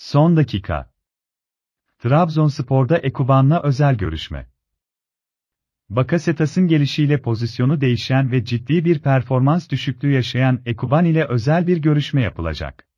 Son dakika. Trabzonspor'da Ekuban'la özel görüşme. Bakasetas'ın gelişiyle pozisyonu değişen ve ciddi bir performans düşüklüğü yaşayan Ekuban ile özel bir görüşme yapılacak.